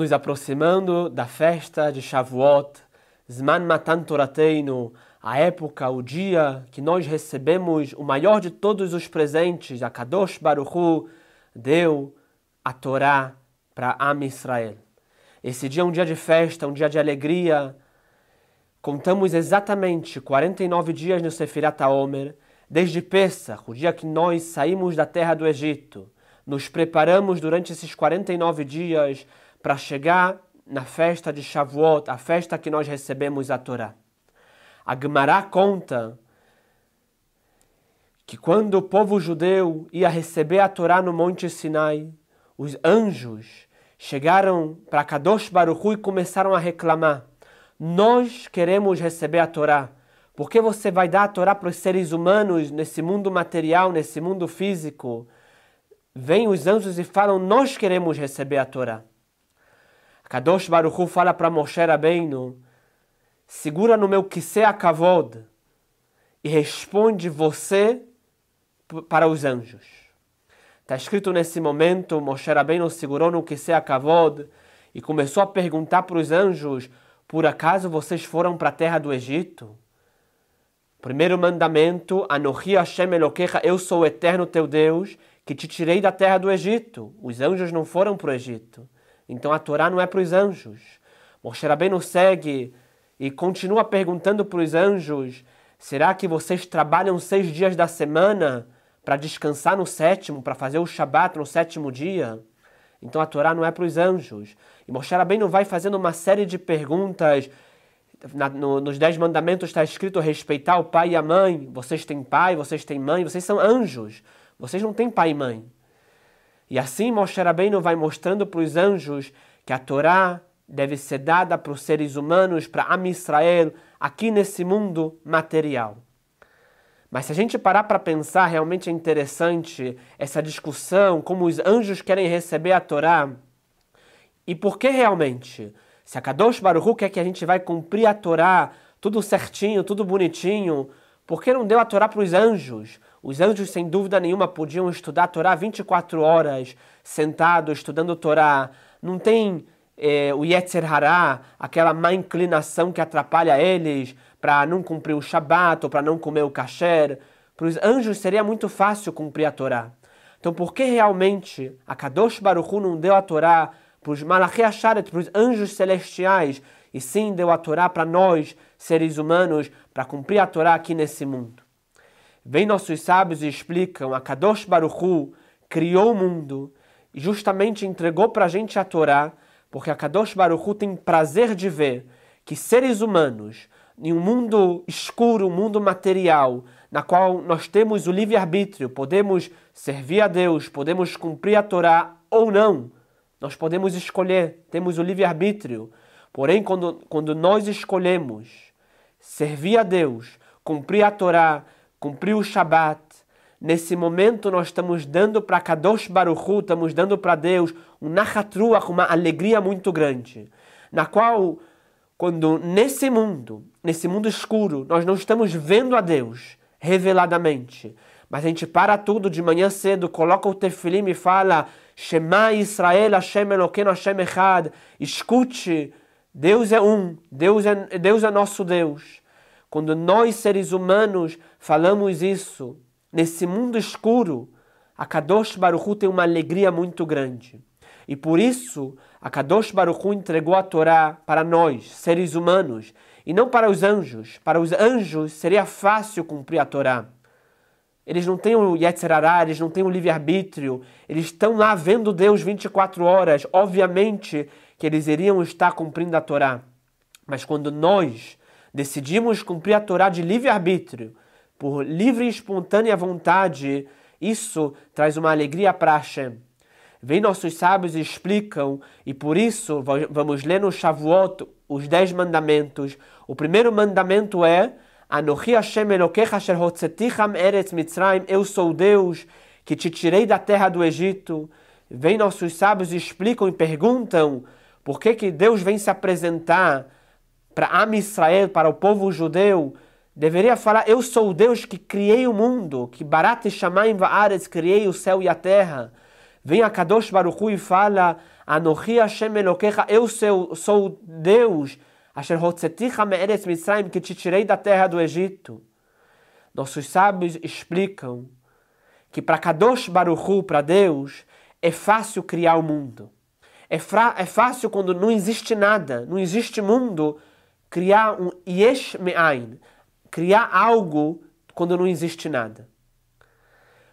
nos aproximando da festa de Shavuot, Zman Matan Torateinu, a época, o dia que nós recebemos o maior de todos os presentes, a Kadosh Baruchu, deu a Torá para Am Israel. Esse dia é um dia de festa, um dia de alegria. Contamos exatamente 49 dias no Sefirat HaOmer, desde Pessah, o dia que nós saímos da terra do Egito. Nos preparamos durante esses 49 dias para chegar na festa de Shavuot, a festa que nós recebemos a Torá. A Gemara conta que quando o povo judeu ia receber a Torá no Monte Sinai, os anjos chegaram para Kadosh Baruchu e começaram a reclamar: Nós queremos receber a Torá. Por que você vai dar a Torá para os seres humanos nesse mundo material, nesse mundo físico? Vêm os anjos e falam: Nós queremos receber a Torá. Kadosh Baruchu fala para Moshe Rabbeinu, segura no meu kisei akavod e responde você para os anjos. Está escrito nesse momento, Moshe Rabbeinu segurou no kisei akavod e começou a perguntar para os anjos, por acaso vocês foram para a terra do Egito? Primeiro mandamento, Anohi Hashem Eloquecha, eu sou o eterno teu Deus, que te tirei da terra do Egito. Os anjos não foram para o Egito. Então a Torá não é para os anjos. Moshe Rabbeinu segue e continua perguntando para os anjos: será que vocês trabalham seis dias da semana para descansar no sétimo, para fazer o Shabat no sétimo dia? Então a Torá não é para os anjos. E Moshe Rabbeinu vai fazendo uma série de perguntas. Na, no, nos Dez Mandamentos está escrito respeitar o pai e a mãe. Vocês têm pai, vocês têm mãe, vocês são anjos. Vocês não têm pai e mãe. E assim Moshe Rabbeinu vai mostrando para os anjos que a Torá deve ser dada para os seres humanos, para Am Israel, aqui nesse mundo material. Mas se a gente parar para pensar, realmente é interessante essa discussão, como os anjos querem receber a Torá. E por que realmente? Se a Kadosh Baruch quer que a gente vai cumprir a Torá, tudo certinho, tudo bonitinho, por que não deu a Torá para os anjos? Os anjos, sem dúvida nenhuma, podiam estudar a Torá 24 horas, sentados, estudando a Torá. Não tem é, o Yetzer Hará, aquela má inclinação que atrapalha eles para não cumprir o Shabat ou para não comer o kasher. Para os anjos seria muito fácil cumprir a Torá. Então, por que realmente a Kadosh Baruch Hu não deu a Torá para os Malachi Asharet, para os anjos celestiais, e sim deu a Torá para nós, seres humanos, para cumprir a Torá aqui nesse mundo. Vem nossos sábios e explicam: a Kadosh Baruchu criou o mundo e justamente entregou para a gente a Torá, porque a Kadosh Baruchu tem prazer de ver que seres humanos, em um mundo escuro, um mundo material, na qual nós temos o livre-arbítrio, podemos servir a Deus, podemos cumprir a Torá ou não, nós podemos escolher, temos o livre-arbítrio. Porém, quando, quando nós escolhemos servir a Deus, cumprir a Torá, cumprir o Shabat, nesse momento nós estamos dando para Kadosh Hu estamos dando para Deus um com uma alegria muito grande, na qual, quando nesse mundo, nesse mundo escuro, nós não estamos vendo a Deus reveladamente, mas a gente para tudo de manhã cedo, coloca o tefilim e fala Shema Israel Hashem Eloqueno Hashem Echad, escute Deus é um, Deus é, Deus é nosso Deus. Quando nós, seres humanos, falamos isso, nesse mundo escuro, a Kadosh Baruchu tem uma alegria muito grande. E por isso, a Kadosh Baruchu entregou a Torá para nós, seres humanos, e não para os anjos. Para os anjos seria fácil cumprir a Torá. Eles não têm o Yetzirará, eles não têm o livre-arbítrio, eles estão lá vendo Deus 24 horas. Obviamente, que eles iriam estar cumprindo a Torá. Mas quando nós decidimos cumprir a Torá de livre-arbítrio, por livre e espontânea vontade, isso traz uma alegria para Hashem. Vem nossos sábios e explicam, e por isso vamos ler no Shavuot os dez mandamentos. O primeiro mandamento é Anochi Hashem Elokecha Asher Hotzeticham Eretz Mitzrayim Eu sou Deus, que te tirei da terra do Egito. Vem nossos sábios e explicam e perguntam por que, que Deus vem se apresentar para Am Israel, para o povo judeu? Deveria falar: Eu sou o Deus que criei o mundo, que Barat e Shamaim Va'ares criei o céu e a terra. Vem a Kadosh Baruchu e fala: Anochi Hashem Elokecha, eu sou, sou Deus, Asher Hotzeticha Me'eretz Mitzrayim, que te tirei da terra do Egito. Nossos sábios explicam que para Kadosh Baruchu, para Deus, é fácil criar o mundo. É, é fácil quando não existe nada, não existe mundo, criar um yesh me'ain, criar algo quando não existe nada.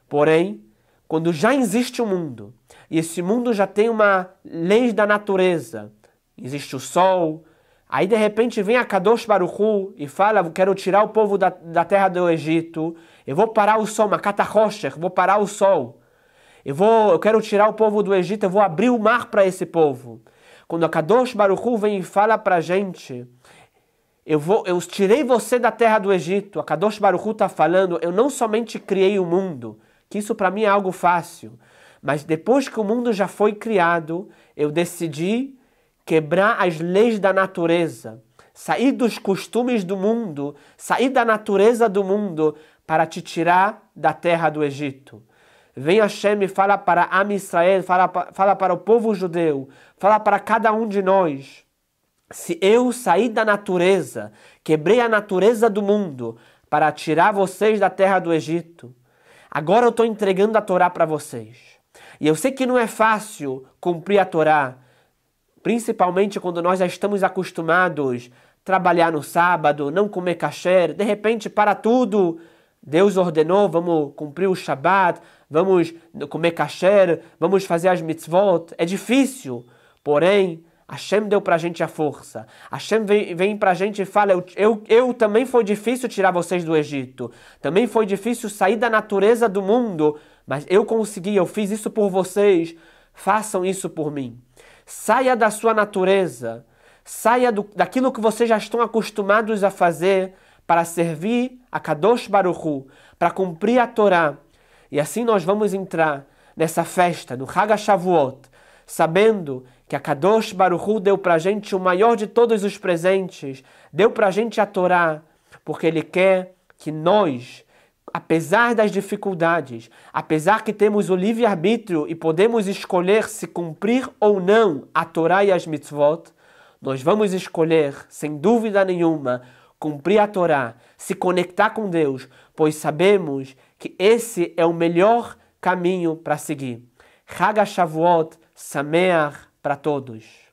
Porém, quando já existe o um mundo, e esse mundo já tem uma lei da natureza, existe o sol, aí de repente vem a Kadosh Baruchu e fala, quero tirar o povo da, da terra do Egito, eu vou parar o sol, Makata Rocher, vou parar o sol. Eu vou, eu quero tirar o povo do Egito, eu vou abrir o mar para esse povo. Quando a Kadosh Baruchu vem e fala para a gente, eu, vou, eu tirei você da terra do Egito. A Kadosh Baruchu está falando, eu não somente criei o mundo, que isso para mim é algo fácil, mas depois que o mundo já foi criado, eu decidi quebrar as leis da natureza, sair dos costumes do mundo, sair da natureza do mundo para te tirar da terra do Egito. Vem Hashem e fala para Am Israel, fala, fala para o povo judeu, fala para cada um de nós. Se eu saí da natureza, quebrei a natureza do mundo para tirar vocês da terra do Egito, agora eu estou entregando a Torá para vocês. E eu sei que não é fácil cumprir a Torá, principalmente quando nós já estamos acostumados a trabalhar no sábado, não comer kasher, de repente para tudo. Deus ordenou, vamos cumprir o Shabat, vamos comer kasher, vamos fazer as mitzvot. É difícil, porém, Hashem deu para a gente a força. Hashem vem, vem a gente e fala: eu, eu, eu, também foi difícil tirar vocês do Egito. Também foi difícil sair da natureza do mundo. Mas eu consegui, eu fiz isso por vocês. Façam isso por mim. Saia da sua natureza. Saia do, daquilo que vocês já estão acostumados a fazer para servir a Kadosh Baruchu, para cumprir a Torá e assim nós vamos entrar nessa festa, no Haga Shavuot, sabendo que a Kadosh Baruchu deu para a gente o maior de todos os presentes, deu para a gente a Torá, porque Ele quer que nós, apesar das dificuldades, apesar que temos o livre-arbítrio e podemos escolher se cumprir ou não a Torá e as mitzvot, nós vamos escolher, sem dúvida nenhuma, cumprir a Torá, se conectar com Deus, pois sabemos que esse é o melhor caminho para seguir. Haga Shavuot Sameach para todos.